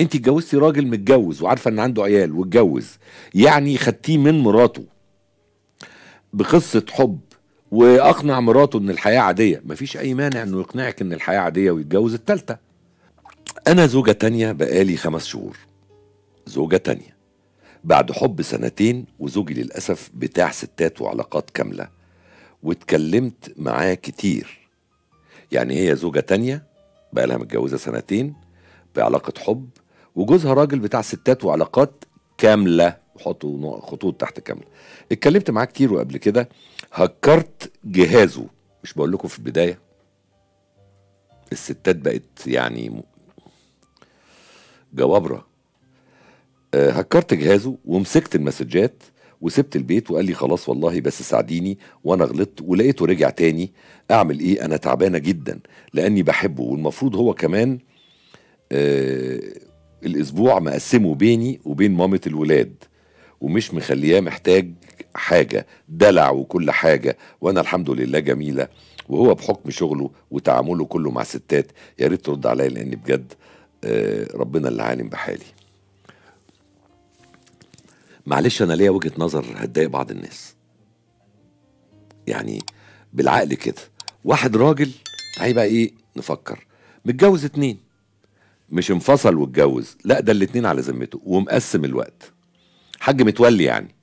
انت اتجوزتي راجل متجوز وعارفه ان عنده عيال واتجوز يعني خدتيه من مراته بقصه حب واقنع مراته ان الحياه عاديه مفيش اي مانع انه يقنعك ان الحياه عاديه ويتجوز الثالثه انا زوجه تانية بقالي خمس شهور زوجه تانية بعد حب سنتين وزوجي للاسف بتاع ستات وعلاقات كامله واتكلمت معاه كتير يعني هي زوجه تانية بقالها متجوزه سنتين بعلاقه حب وجوزها راجل بتاع ستات وعلاقات كامله وحطوا خطوط تحت كامله اتكلمت معاه كتير وقبل كده هكرت جهازه مش بقول لكم في البدايه الستات بقت يعني جوابره آه، هكرت جهازه ومسكت المسجات وسبت البيت وقال لي خلاص والله بس ساعديني وانا غلطت ولقيته رجع تاني اعمل ايه انا تعبانه جدا لاني بحبه والمفروض هو كمان آه، الاسبوع مقسمه بيني وبين مامة الولاد ومش مخلياه محتاج حاجة دلع وكل حاجة وانا الحمد لله جميلة وهو بحكم شغله وتعامله كله مع ستات يا ريت ترد عليا لان بجد آه، ربنا اللي عالم بحالي معلش انا ليا وجهه نظر هتضايق بعض الناس يعني بالعقل كده واحد راجل هيبقى ايه نفكر متجوز اتنين مش انفصل واتجوز لا ده الاتنين على ذمته ومقسم الوقت حاج متولي يعني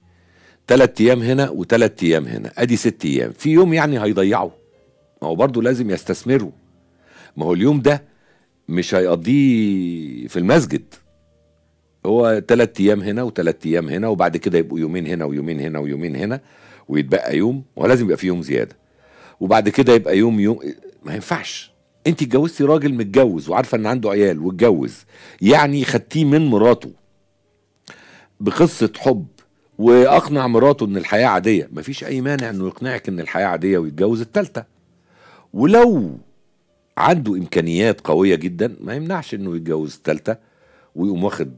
تلات ايام هنا وتلات ايام هنا ادي ست ايام في يوم يعني هيضيعه ما هو برضه لازم يستثمره ما هو اليوم ده مش هيقضيه في المسجد هو تلات ايام هنا وتلات ايام هنا وبعد كده يبقوا يومين هنا ويومين هنا ويومين هنا ويتبقى يوم ولازم يبقى في يوم زياده وبعد كده يبقى يوم يوم ما ينفعش انت اتجوزتي راجل متجوز وعارفه ان عنده عيال واتجوز يعني خدتيه من مراته بقصه حب واقنع مراته ان الحياه عاديه مفيش اي مانع انه يقنعك ان الحياه عاديه ويتجوز الثالثه ولو عنده امكانيات قويه جدا ما يمنعش انه يتجوز الثالثه ويقوم واخد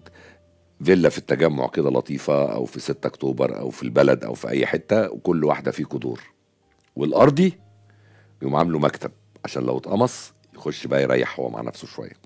فيلا في التجمع كده لطيفه او في 6 اكتوبر او في البلد او في اي حته وكل واحده فيكم دور والارضي يقوم عامله مكتب عشان لو اتقمص يخش بقى يريح هو مع نفسه شويه